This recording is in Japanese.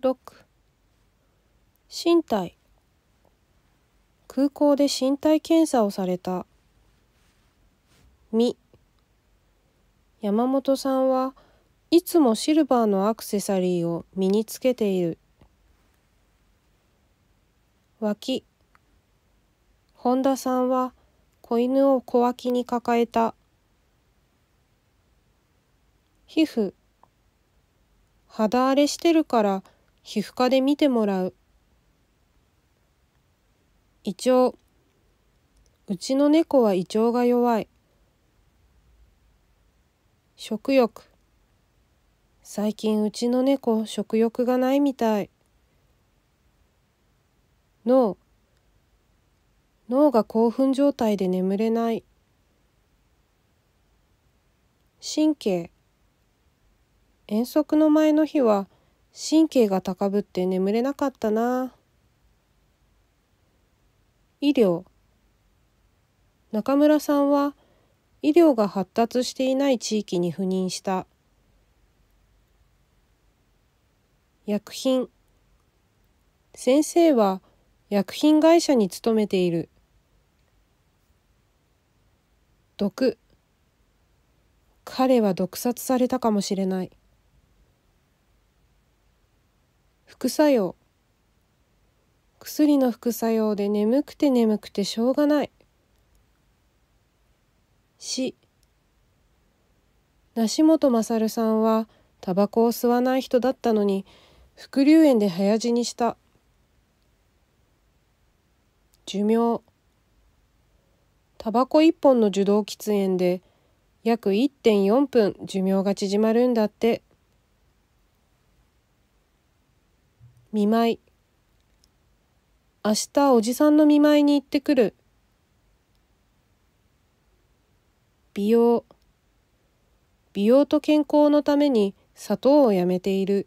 6身体空港で身体検査をされたみ山本さんはいつもシルバーのアクセサリーを身につけている脇本田さんは子犬を小脇に抱えた皮膚肌荒れしてるから皮膚科で見てもらう胃腸うちの猫は胃腸が弱い食欲最近うちの猫食欲がないみたい脳脳が興奮状態で眠れない神経遠足の前の日は神経が高ぶって眠れなかったな医療中村さんは医療が発達していない地域に赴任した薬品先生は薬品会社に勤めている毒彼は毒殺されたかもしれない副作用薬の副作用で眠くて眠くてしょうがない死梨本勝さんはタバコを吸わない人だったのに副流炎で早死にした寿命タバコ1本の受動喫煙で約1.4分寿命が縮まるんだって見舞い。明日おじさんの見舞いに行ってくる。美容。美容と健康のために砂糖をやめている。